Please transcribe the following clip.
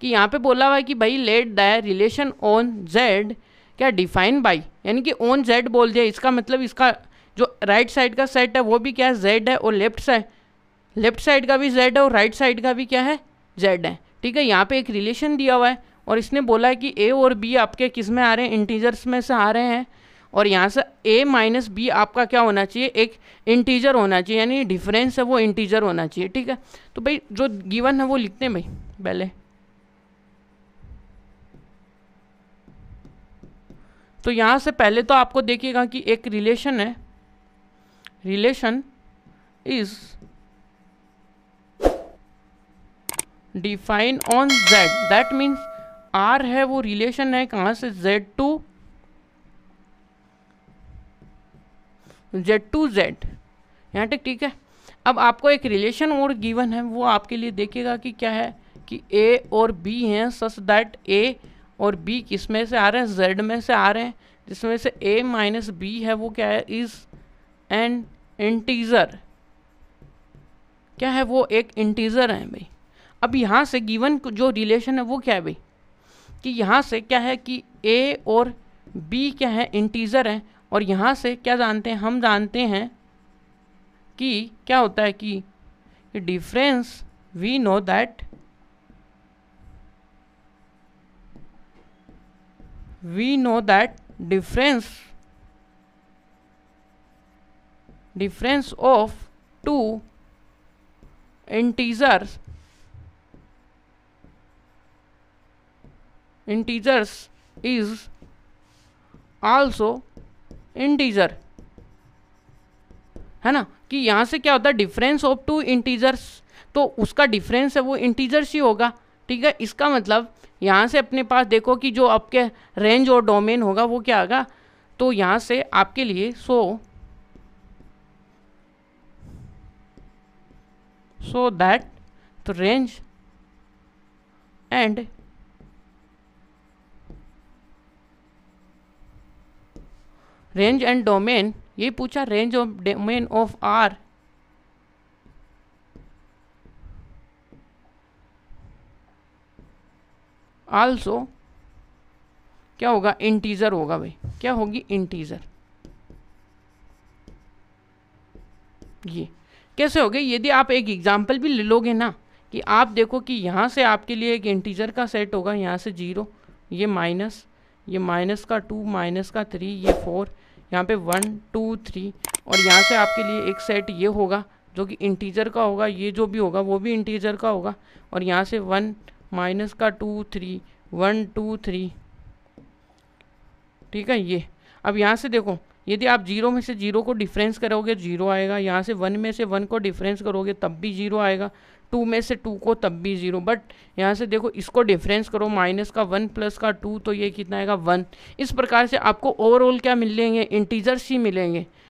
कि यहाँ पे बोला हुआ है कि भाई let the relation on Z क्या डिफाइन बाई यानी कि ऑन जेड बोल दिया इसका मतलब इसका जो राइट साइड का सेट है वो भी क्या है जेड है और लेफ्ट साइड लेफ्ट साइड का भी जेड है और राइट साइड का भी क्या है जेड है ठीक है यहाँ पे एक रिलेशन दिया हुआ है और इसने बोला है कि ए और बी आपके किस में आ रहे हैं इंटीजर्स में से आ रहे हैं और यहाँ से ए माइनस बी आपका क्या होना चाहिए एक इंटीजर होना चाहिए यानी डिफरेंस है वो इंटीजर होना चाहिए ठीक है तो भाई जो गिवन है वो लिखते हैं भाई पहले तो यहाँ से पहले तो आपको देखिएगा कि एक रिलेशन है relation is define on z that means r है वो रिलेशन है कहाँ से z to z to z यहाँ तक ठीक है अब आपको एक रिलेशन और गिवन है वो आपके लिए देखिएगा कि क्या है कि a और b हैं सच दैट a और बी किस में से आ रहे हैं जेड में से आ रहे हैं जिसमें से ए माइनस बी है वो क्या है इज एन इंटीज़र क्या है वो एक इंटीज़र है भाई अब यहाँ से गिवन जो रिलेशन है वो क्या है भाई कि यहाँ से क्या है कि ए और बी क्या है इंटीज़र है और यहाँ से क्या जानते हैं हम जानते हैं कि क्या होता है कि difference we know that we know that difference difference of two integers integers is also integer है ना कि यहां से क्या होता है डिफरेंस ऑफ टू इंटीजर्स तो उसका डिफरेंस है वो इंटीजर्स ही होगा ठीक है इसका मतलब यहाँ से अपने पास देखो कि जो आपके रेंज और डोमेन होगा वो क्या आएगा तो यहाँ से आपके लिए सो सो दैट तो range and range and domain ये पूछा range of domain of are also क्या होगा इंटीजर होगा भाई क्या होगी इंटीजर ये कैसे हो गए यदि आप एक एग्जाम्पल भी ले लोगे ना कि आप देखो कि यहाँ से आपके लिए एक इंटीजर का सेट होगा यहाँ से जीरो ये माइनस ये माइनस का टू माइनस का थ्री ये फोर यहाँ पे वन टू थ्री और यहाँ से आपके लिए एक सेट ये होगा जो कि इंटीजर का होगा ये जो भी होगा वो भी इंटीजर का होगा और यहाँ से वन माइनस का two three one two three ठीक है ये अब यहाँ से देखो यदि आप जीरो में से जीरो को डिफरेंस करोगे जीरो आएगा यहाँ से वन में से वन को डिफरेंस करोगे तब भी जीरो आएगा टू में से टू को तब भी जीरो बट यहाँ से देखो इसको डिफरेंस करो माइनस का वन प्लस का टू तो ये कितना आएगा वन इस प्रकार से आपको ओवरऑल क्या मिलेंगे इंटीजर्स ही मिलेंगे